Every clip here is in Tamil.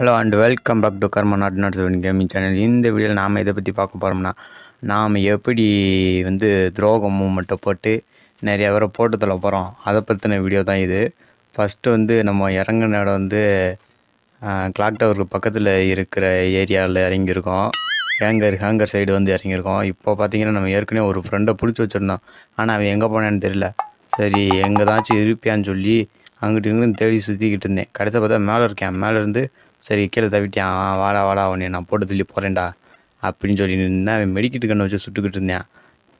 hello and welcome back to கர்மன் naught naught seven gaming channel இந்த வீடியோவில் நாம் இதை பற்றி பார்க்க போகிறோம்னா நாம் எப்படி வந்து துரோகம் மூமெண்ட்டை போட்டு நிறைய பேரை போட்டு தள்ள போகிறோம் அதை பற்றின வீடியோ தான் இது ஃபஸ்ட்டு வந்து நம்ம இறங்கின இடம் வந்து கிளாக் டவருக்கு பக்கத்தில் இருக்கிற ஏரியாவில் இறங்கியிருக்கோம் ஹேங்கர் ஹேங்கர் சைடு வந்து இறங்கியிருக்கோம் இப்போ பார்த்தீங்கன்னா நம்ம ஏற்கனவே ஒரு ஃப்ரெண்டை பிடிச்சி வச்சுருந்தோம் ஆனால் அவன் எங்கே போனான்னு தெரியல சரி எங்கேதாச்சும் இருப்பியான்னு சொல்லி அங்கிட்டு இங்கிட்டு தேடி சுற்றிக்கிட்டு இருந்தேன் கடைசியாக பார்த்தா மேலே இருக்கேன் மேலேருந்து சரி கீழே தவிட்டியான் வாடா வாடா உன்னை நான் போட்டு தள்ளி போகிறேன்டா அப்படின்னு சொல்லி நின்று அவன் மெடிக்கிட்டு கண்ணை வச்சு சுட்டுக்கிட்டு இருந்தேன்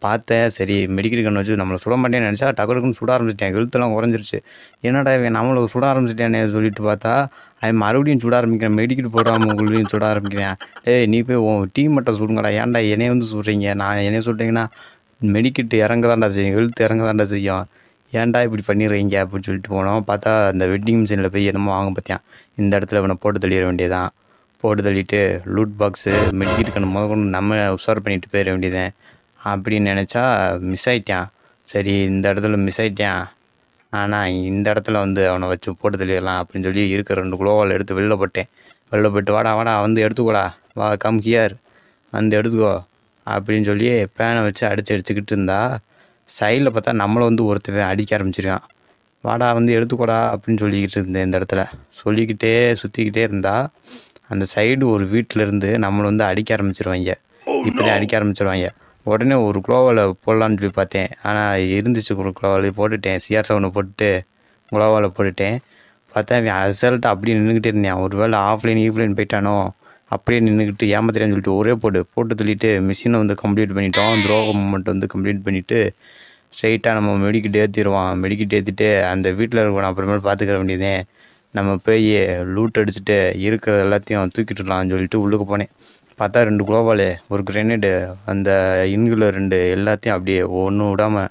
பார்த்தேன் சரி மெடிக்கல் கண்ணை வச்சு நம்மளை சுட மாட்டேன்னு நினச்சா டக்குனு சுட ஆரம்பிச்சிட்டேன் எழுத்தெல்லாம் குறைஞ்சிருச்சு என்னடா இவன் நம்மளுக்கு சுட ஆரம்பிச்சிட்டேன்னு சொல்லிட்டு பார்த்தா அவன் மறுபடியும் சுட ஆரம்பிக்கிறேன் மெடிக்கிட்டு போடாமல் உங்களையும் சுட ஆரம்பிக்கிறேன் ஏய் நீ போய் உன் டீம் மட்டும் சுடுங்கடா ஏன்டா என்னையே வந்து சுடுறீங்க நான் என்னையே சொல்கிறீங்கன்னா மெடிக்கிட்டு இறங்க தாண்டா செய்யும் எழுத்து இறங்க தாண்டா செய்யும் ஏன்டா இப்படி பண்ணிடுறீங்க அப்படின்னு சொல்லிட்டு போனோம் பார்த்தா அந்த வெட்டிங் மிஷினில் போய் என்னமோ வாங்க பார்த்தியா இந்த இடத்துல இவனை போட்டு தள்ளிட வேண்டியதான் போட்டு தள்ளிட்டு லூட் பாக்ஸு மெடிக்கெட்டுக்கணும் கண்ணு கொண்டு நம்ம உஷார் பண்ணிட்டு போயிட வேண்டியதேன் அப்படின்னு நினச்சா மிஸ் ஆகிட்டான் சரி இந்த இடத்துல மிஸ் ஆகிட்டான் ஆனால் இந்த இடத்துல வந்து அவனை வச்சு போட்டு தள்ளிடலாம் அப்படின்னு சொல்லி இருக்கிற ரெண்டு குளோவால் எடுத்து வெளில போட்டேன் வெளில போட்டு வாடா வாடா வந்து எடுத்துக்கோடா வா கம் கியார் வந்து எடுத்துக்கோ அப்படின்னு சொல்லி பேனை வச்சு அடிச்சு அடிச்சுக்கிட்டு இருந்தா சைடில் பார்த்தா நம்மளை வந்து ஒருத்தர் அடிக்க ஆரம்பிச்சிருக்கான் வாடா வந்து எடுத்துக்கூடா அப்படின்னு சொல்லிக்கிட்டு இருந்தேன் இந்த இடத்துல சொல்லிக்கிட்டே சுற்றிக்கிட்டே இருந்தால் அந்த சைடு ஒரு வீட்டிலேருந்து நம்மளை வந்து அடிக்க ஆரம்பிச்சிருவாங்க oh, இப்படி அடிக்க ஆரம்பிச்சிருவாங்க உடனே ஒரு குளோவில் போடலான்னு சொல்லி பார்த்தேன் ஆனால் இருந்துச்சு ஒரு குளோவில் போட்டுட்டேன் சிஆர் செவனை போட்டுட்டு குளோவில் போட்டுட்டேன் பார்த்தா அவன் அசல்ட்டு அப்படியே நின்றுக்கிட்டே இருந்தேன் ஒரு வேளை ஆஃப்லைன் ஈஃப்லைன் போயிட்டானோ அப்படியே நின்றுக்கிட்டு ஏமாத்திரியா சொல்லிட்டு ஒரே போட்டு போட்டு தள்ளிட்டு மிஷினை வந்து கம்ப்ளீட் பண்ணிட்டோம் துரோக மூமெண்ட் வந்து கம்ப்ளீட் பண்ணிவிட்டு ஸ்ட்ரைட்டாக நம்ம மெடிக்கிட்டு ஏற்றிடுவோம் மெடிக்கிட்டு ஏற்றிட்டு அந்த வீட்டில் இருக்கணும் அப்புறமேல் பார்த்துக்கிற வேண்டியதே நம்ம போய் லூட் அடிச்சுட்டு இருக்கிற எல்லாத்தையும் தூக்கிட்டுலாம்னு சொல்லிட்டு உள்ளுக்கு போனேன் பார்த்தா ரெண்டு குளோபாலு ஒரு கிரனேடு அந்த இன்குல ரெண்டு எல்லாத்தையும் அப்படியே ஒன்றும் விடாமல்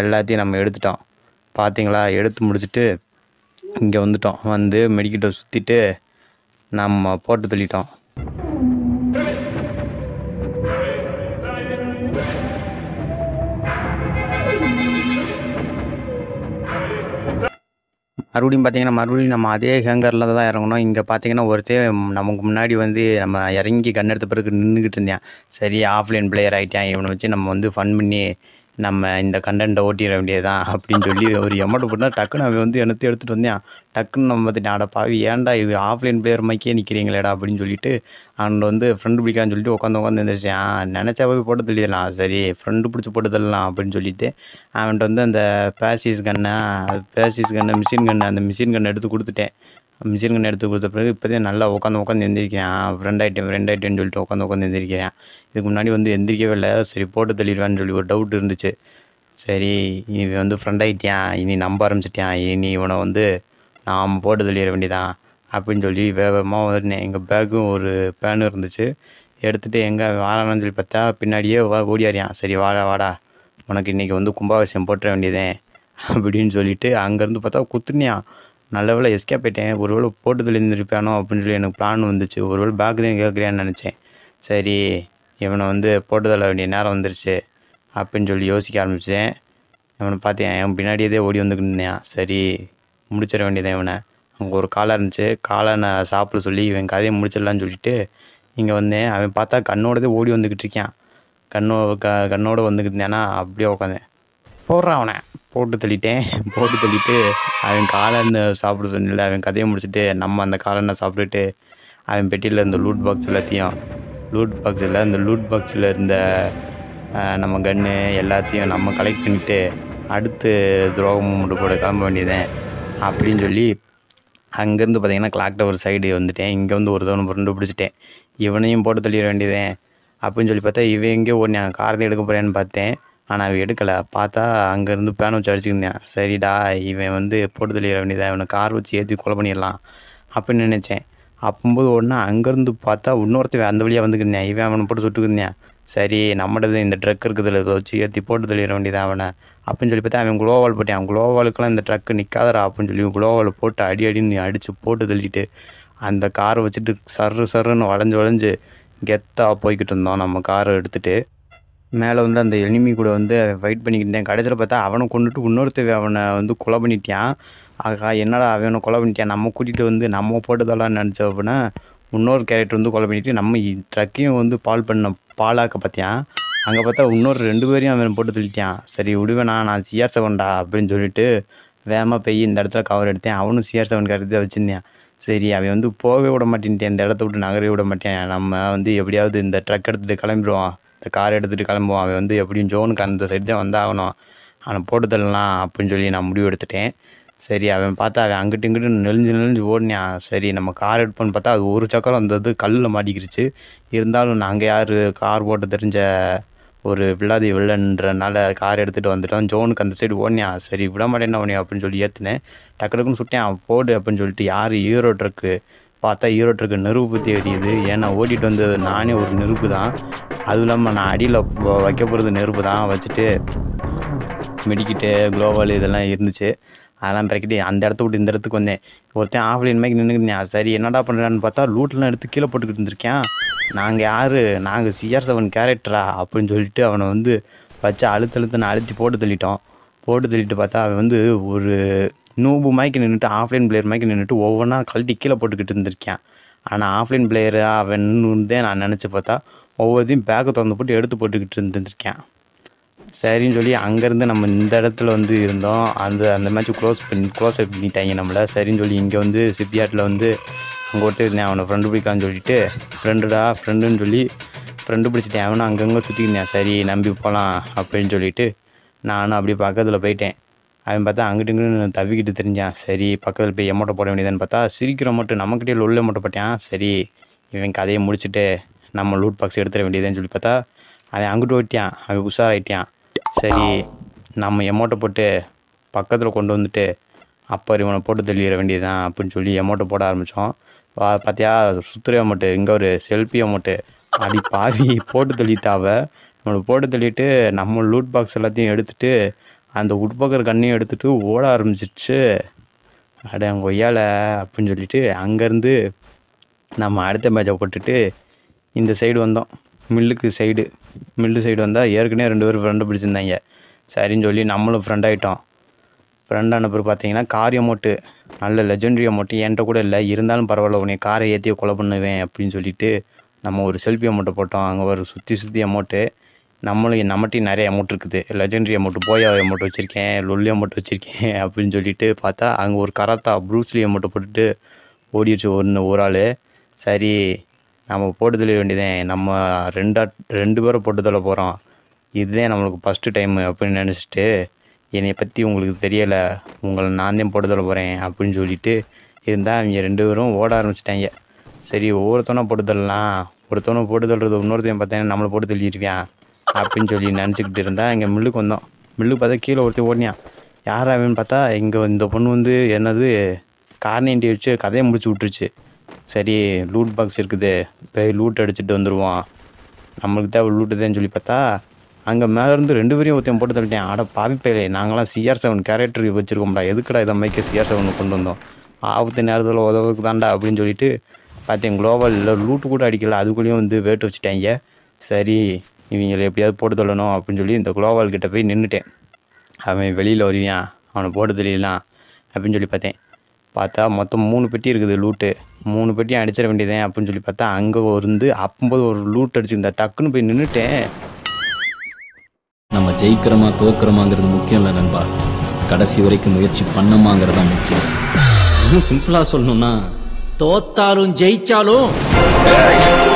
எல்லாத்தையும் நம்ம எடுத்துட்டோம் பார்த்தீங்களா எடுத்து முடிச்சுட்டு இங்கே வந்துட்டோம் வந்து மெடிக்கிட்ட சுற்றிட்டு நம்ம போட்டு தள்ளிட்டோம் மறுபடியும் பார்த்திங்கன்னா மறுபடியும் நம்ம அதே ஹேங்கரில் தான் இறங்கணும் இங்கே பார்த்திங்கன்னா ஒருத்தே நமக்கு முன்னாடி வந்து நம்ம இறங்கி கண்ணெடுத்த பிறகு நின்றுக்கிட்டு இருந்தேன் சரி ஆஃப்லைன் பிளேயர் ஆகிட்டேன் இவனை வச்சு நம்ம வந்து ஃபன் பண்ணி நம்ம இந்த கண்டென்ட்டை ஓட்டிட வேண்டியதான் அப்படின்னு சொல்லி ஒரு எமௌண்ட் போட்டால் டக்குன்னு அவன் வந்து என்னத்தையும் எடுத்துகிட்டு வந்தேன் டக்குன்னு நம்ம பார்த்து நான் பாவி ஏன்டா இது ஆஃப்லைன் பிளேயர் மாதிரிக்கே நிற்கிறீங்களேடா அப்படின்னு சொல்லிட்டு அவன் வந்து ஃப்ரெண்டு பிடிக்கான்னு சொல்லிட்டு உட்காந்து உட்காந்து எழுந்திரிச்சேன் போய் போட்டு தள்ளிடலாம் சரி ஃப்ரெண்டு பிடிச்சி போட்டு தள்ளலாம் அப்படின்னு சொல்லிட்டு அவன்கிட்ட வந்து அந்த பேசிஸ் கண்ணை பேசிஸ் கண்ணை மிஷின் கண்ணை அந்த மிஷின் கண்ணை எடுத்து கொடுத்துட்டேன் மிஷின் கன்று எடுத்து கொடுத்த பிறகு இப்போதே நல்லா உட்காந்து உட்காந்து எந்திரிக்கிறேன் ஃப்ரெண்ட் ஆகிட்டேன் ஃப்ரெண்ட் ஆகிட்டேன்னு சொல்லிட்டு உட்காந்து உட்காந்து எந்திரிக்கிறேன் இதுக்கு முன்னாடி வந்து எந்திரிக்கவே இல்லை சரி போட்டு தள்ளிடுவான்னு சொல்லி ஒரு டவுட் இருந்துச்சு சரி இனி வந்து ஃப்ரெண்ட் ஆகிட்டியான் இனி நம்ப ஆரம்பிச்சிட்டியான் இனி இவனை வந்து நாம் போட்டு தள்ளிட வேண்டியதான் அப்படின்னு சொல்லி வேகமாக வந்து எங்கள் பேக்கும் ஒரு பேனும் இருந்துச்சு எடுத்துகிட்டு எங்கே வாழான்னு சொல்லி பார்த்தா பின்னாடியே வா ஓடியாரியான் சரி வாடா வாடா உனக்கு இன்றைக்கி வந்து கும்பாபிஷேகம் போட்டுற வேண்டியதே அப்படின்னு சொல்லிட்டு அங்கேருந்து பார்த்தா குத்துனியான் நல்ல வேலை எஸ்கேப் ஆகிட்டேன் ஒரு வேளை போட்டு தெளிந்துருப்பானோ அப்படின்னு சொல்லி எனக்கு பிளான் வந்துச்சு ஒரு வேளை பேக் தான் கேட்குறியான்னு நினச்சேன் சரி இவனை வந்து போட்டு தள்ள வேண்டிய நேரம் வந்துருச்சு அப்படின்னு சொல்லி யோசிக்க ஆரம்பித்தேன் இவனை பார்த்தேன் என் பின்னாடியே ஓடி வந்துக்கிட்டேன் சரி முடிச்சிட வேண்டியதான் இவனை அங்கே ஒரு காலாக இருந்துச்சு காலை நான் சாப்பிட சொல்லி இவன் கதையை முடிச்சிடலான்னு சொல்லிட்டு இங்கே வந்தேன் அவன் பார்த்தா கண்ணோடதே ஓடி வந்துக்கிட்டு இருக்கான் கண்ணோ க கண்ணோடு வந்துக்கிட்டு இருந்தேன்னா அப்படியே உட்காந்தேன் போடுறான் அவனை போட்டு தள்ளிட்டேன் போட்டு தள்ளிட்டு அவன் காளான்னு சாப்பிட சொன்ன அவன் கதையை முடிச்சுட்டு நம்ம அந்த காளானை சாப்பிட்டுட்டு அவன் பெட்டியில் இருந்த லூட் பாக்ஸ் எல்லாத்தையும் லூட் பாக்ஸில் அந்த லூட் பாக்ஸில் இருந்த நம்ம கன்று எல்லாத்தையும் நம்ம கலெக்ட் பண்ணிவிட்டு அடுத்து துரோகமும் முட்டு போட கிளம்ப வேண்டியதேன் அப்படின்னு சொல்லி அங்கேருந்து பார்த்தீங்கன்னா கிளாக் டவர் சைடு வந்துட்டேன் இங்கே வந்து ஒரு தவணை புரண்டு பிடிச்சிட்டேன் இவனையும் போட்டு தள்ளிட வேண்டியதேன் அப்படின்னு சொல்லி பார்த்தா இவன் எங்கேயோ நான் காரத்தை எடுக்க போகிறேன்னு பார்த்தேன் ஆனால் அவன் எடுக்கலை பார்த்தா அங்கேருந்து பேனை வச்சு அடிச்சுக்கிருந்தேன் சரிடா இவன் வந்து போட்டு தெளிய வேண்டியதான் இவனை கார் வச்சு ஏற்றி கொலை பண்ணிடலாம் அப்படின்னு நினச்சேன் அப்போம்போது ஒன்று அங்கேருந்து பார்த்தா இன்னொருத்தவன் அந்த வழியாக வந்துக்கிருந்தேன் இவன் அவனை போட்டு சுட்டுக்கிருந்தேன் சரி நம்மளது இந்த ட்ரக் இருக்குதுல இதை வச்சு ஏற்றி போட்டு தெளிய வேண்டியதான் அவனை அப்படின்னு சொல்லி பார்த்தா அவன் குளோவால் அவன் குளோவாலுக்கெல்லாம் இந்த ட்ரக்கு நிற்காதரா அப்படின்னு சொல்லி குளோவால் போட்டு அடி அடின்னு அடித்து போட்டு தள்ளிட்டு அந்த காரை வச்சுட்டு சர்ரு சர்ருன்னு வளைஞ்சு வளைஞ்சு கெத்தாக போய்கிட்டு இருந்தோம் நம்ம காரை எடுத்துகிட்டு மேலே வந்து அந்த எனிமி கூட வந்து ஃபைட் பண்ணிக்கிட்டு இருந்தேன் கடைசியில் பார்த்தா அவனை கொண்டுட்டு இன்னொருத்தவ அவனை வந்து கொலை பண்ணிட்டான் ஆகா என்னடா அவனை கொலை பண்ணிட்டான் நம்ம கூட்டிகிட்டு வந்து நம்ம போட்டதெல்லாம் நினச்ச அப்படின்னா இன்னொரு கேரக்டர் வந்து கொலை பண்ணிட்டு நம்ம ட்ரக்கையும் வந்து பால் பண்ண பாலாக்க பார்த்தியான் அங்கே பார்த்தா இன்னொரு ரெண்டு பேரையும் அவன் போட்டு தள்ளிட்டான் சரி விடுவேண்ணா நான் சிஆர் செவன்டா அப்படின்னு சொல்லிட்டு வேகமாக போய் இந்த இடத்துல கவர் எடுத்தேன் அவனும் சிஆர் செவன் கருத்து வச்சுருந்தேன் சரி அவன் வந்து போகவே விட மாட்டேன்ட்டேன் இந்த இடத்த விட்டு நகரவே விட மாட்டேன் நம்ம வந்து எப்படியாவது இந்த ட்ரக் எடுத்துகிட்டு கிளம்பிடுவான் கார் எடுத்துகிட்டு கிளம்புவோம் அவன் வந்து எப்படியும் ஜோனுக்கு அந்த சைடு தான் வந்தாகணும் அவனை போட்டு தள்ளலாம் அப்படின்னு சொல்லி நான் முடிவு எடுத்துட்டேன் சரி அவன் பார்த்தா அவன் அங்கிட்டு இங்கிட்டு நெளிஞ்சு நெளிஞ்சு ஓடினான் சரி நம்ம கார் எடுப்போன்னு பார்த்தா அது ஒரு சக்கரம் வந்தது கல்லில் மாட்டிக்கிருச்சு இருந்தாலும் நாங்கள் யார் கார் போட்டு தெரிஞ்ச ஒரு வில்லாதி வில்லன்றனால கார் எடுத்துகிட்டு வந்துட்டோம் ஜோனுக்கு அந்த சைடு ஓடினான் சரி விட மாட்டேன் அவனையும் அப்படின்னு சொல்லி ஏற்றுனேன் டக்கு டக்குன்னு சுட்டேன் அவன் போடு அப்படின்னு சொல்லிட்டு யார் ஹீரோ ட்ரக்கு பார்த்தா ஹீரோ இருக்க நெருப்பு தெரியுது ஏன்னா ஓட்டிகிட்டு வந்தது நானே ஒரு நெருப்பு தான் அதுவும் இல்லாமல் நான் அடியில் வைக்க போகிறது நெருப்பு தான் வச்சுட்டு மெடிக்கிட்டு குளோபல் இதெல்லாம் இருந்துச்சு அதெல்லாம் பிறக்கிட்டு அந்த இடத்த விட்டு இந்த இடத்துக்கு வந்தேன் ஒருத்தன் ஆஃப் லைன் மாதிரி நின்றுக்கிறேன் சரி என்னடா பண்ணுறான்னு பார்த்தா லூட்லாம் எடுத்து கீழே போட்டுக்கிட்டு இருந்திருக்கேன் நாங்கள் யார் நாங்கள் சிஆர் செவன் கேரக்டரா அப்படின்னு சொல்லிட்டு அவனை வந்து வச்சு நான் அழுத்தி போட்டு தள்ளிட்டோம் போட்டு தள்ளிட்டு பார்த்தா அவன் வந்து ஒரு நூபு மாதிரி நின்றுட்டு ஆஃப்லைன் பிளேயர் மாதிரி நின்றுட்டு ஒவ்வொன்றா கழட்டி கீழே போட்டுக்கிட்டு இருந்திருக்கேன் ஆனால் ஆஃப்லைன் பிளேயராக அவன்னு தான் நான் நினச்சி பார்த்தா ஒவ்வொருத்தையும் பேக்கை திறந்து போட்டு எடுத்து போட்டுக்கிட்டு இருந்துருக்கேன் சரின்னு சொல்லி அங்கேருந்து நம்ம இந்த இடத்துல வந்து இருந்தோம் அந்த அந்த மேட்ச் க்ளோஸ் பண்ணி க்ளோஸ் அப் பண்ணிட்டாங்க நம்மளை சரின்னு சொல்லி இங்கே வந்து சிப்பியாட்டில் வந்து அங்கே ஒருத்தர் இருந்தேன் அவனை ஃப்ரெண்டு பிடிக்கான்னு சொல்லிட்டு ஃப்ரெண்டுடா ஃப்ரெண்டுன்னு சொல்லி ஃப்ரெண்டு பிடிச்சிட்டேன் அவனை அங்கங்கே சுற்றிக்கிட்டேன் சரி நம்பி போகலாம் அப்படின்னு சொல்லிவிட்டு நானும் அப்படியே பக்கத்தில் போயிட்டேன் அவன் பார்த்தா அங்கிட்டு இங்கிட்டு தவிக்கிட்டு தெரிஞ்சான் சரி பக்கத்தில் போய் எமோட்டை போட வேண்டியதான்னு பார்த்தா சிரிக்கிற மட்டும் நம்மக்கிட்டே லொல்ல மட்டும் பட்டான் சரி இவன் கதையை முடிச்சுட்டு நம்ம லூட் பாக்ஸ் எடுத்துட வேண்டியதுன்னு சொல்லி பார்த்தா அவன் அங்கிட்டு ஓட்டியான் அவன் உஷாராயிட்டான் சரி நம்ம எமோட்டை போட்டு பக்கத்தில் கொண்டு வந்துட்டு அப்போ இவனை போட்டு தெளிவிட வேண்டியதுதான் அப்படின்னு சொல்லி எமோட்டை போட ஆரம்பித்தோம் பார்த்தியா சுத்துற அமௌண்ட்டு இங்கே ஒரு செல்ஃபி அமௌண்ட்டு அப்படி பாதி போட்டு தள்ளிட்டாவ நம்மளை போட்டு தள்ளிட்டு நம்ம லூட் பாக்ஸ் எல்லாத்தையும் எடுத்துகிட்டு அந்த உட்பக்கர் கண்ணையும் எடுத்துட்டு ஓட ஆரம்பிச்சிடுச்சு அட அவங்க ஒய்யால அப்படின்னு சொல்லிட்டு அங்கேருந்து நம்ம அடுத்த மேட்சை போட்டுட்டு இந்த சைடு வந்தோம் மில்லுக்கு சைடு மில்லு சைடு வந்தால் ஏற்கனவே ரெண்டு பேரும் ஃப்ரெண்டு பிடிச்சிருந்தாங்க சரின்னு சொல்லி நம்மளும் ஃப்ரெண்ட் ஆகிட்டோம் ஃப்ரெண்ட் பிறகு பார்த்தீங்கன்னா காரியம் அமௌண்ட்டு நல்ல லெஜெண்டரி அமௌண்ட்டு என்கிட்ட கூட இல்லை இருந்தாலும் பரவாயில்ல உன்னை காரை ஏற்றிய கொலை பண்ணுவேன் அப்படின்னு சொல்லிட்டு நம்ம ஒரு செல்ஃபி அமௌண்ட்டை போட்டோம் அங்கே ஒரு சுற்றி சுற்றி அமௌண்ட்டு நம்மளும் நம்மகிட்டையும் நிறைய அமௌண்ட் இருக்குது லெஜெண்டரி அமௌண்ட் போயா அமௌண்ட் வச்சுருக்கேன் லொல்லி அமௌண்ட் வச்சுருக்கேன் அப்படின்னு சொல்லிட்டு பார்த்தா அங்கே ஒரு கராத்தா ப்ரூஸ்லி அமௌண்ட்டை போட்டுட்டு ஓடிடுச்சு ஒன்று ஒரு ஆள் சரி நம்ம போட்டுதல வேண்டியதேன் நம்ம ரெண்டா ரெண்டு பேரும் போட்டுதல போகிறோம் இதுதான் நம்மளுக்கு ஃபஸ்ட்டு டைமு அப்படின்னு நினச்சிட்டு என்னை பற்றி உங்களுக்கு தெரியலை உங்களை நான் தான் போட்டுதல போகிறேன் அப்படின்னு சொல்லிட்டு இருந்தால் அவங்க ரெண்டு பேரும் ஓட ஆரம்பிச்சிட்டாங்க சரி போட்டு தள்ளலாம் ஒருத்தவனும் போட்டு தள்ளுறது இன்னொருத்தையும் பார்த்தேன்னா நம்மளை போட்டு தள்ளிடுவியான் அப்படின்னு சொல்லி நினச்சிக்கிட்டு இருந்தேன் இங்கே மில்லுக்கு வந்தோம் மில்லுக்கு பார்த்தா கீழே ஒருத்தர் ஓடினியா யார் அப்படின்னு பார்த்தா இங்கே இந்த பொண்ணு வந்து என்னது கார்னேண்டி வச்சு கதையை முடிச்சு விட்டுருச்சு சரி லூட் பாக்ஸ் இருக்குது போய் லூட் அடிச்சுட்டு வந்துடுவோம் நம்மளுக்கு தேவை லூட்டுதேன்னு சொல்லி பார்த்தா அங்கே மேலே இருந்து ரெண்டு பேரையும் ஒருத்தையும் போட்டு தள்ளிட்டேன் ஆட பாவி நாங்களாம் சிஆர் செவன் கேரக்டர் வச்சுருக்கோம்டா எதுக்குடா இதை மைக்க சிஆர் செவன் கொண்டு வந்தோம் ஆபத்து நேரத்தில் உதவுக்கு தான்டா அப்படின்னு சொல்லிட்டு பார்த்தேன் குளோபலில் லூட்டு கூட அடிக்கல அதுக்குள்ளேயும் வந்து வேட்டு வச்சுட்டாங்க சரி இவங்களை எப்படியாவது போட்டு தள்ளணும் அப்படின்னு சொல்லி இந்த குலோவால் கிட்டே போய் நின்றுட்டேன் அவன் வெளியில் வருவியான் அவனை போட்டு தெரியலாம் அப்படின்னு சொல்லி பார்த்தேன் பார்த்தா மொத்தம் மூணு பெட்டி இருக்குது லூட்டு மூணு பெட்டியும் அடிச்சிட வேண்டியதேன் அப்படின்னு சொல்லி பார்த்தா அங்கே இருந்து அப்பம்போது ஒரு லூட் அடிச்சிருந்தா டக்குன்னு போய் நின்றுட்டேன் நம்ம ஜெயிக்கிறோமா தோக்கிறோமாங்கிறது முக்கியம் இல்லை நண்பா கடைசி வரைக்கும் முயற்சி பண்ணமாங்கிறதா தான் முக்கியம் இன்னும் சிம்பிளாக சொல்லணும்னா தோத்தாலும் ஜெயிச்சாலும்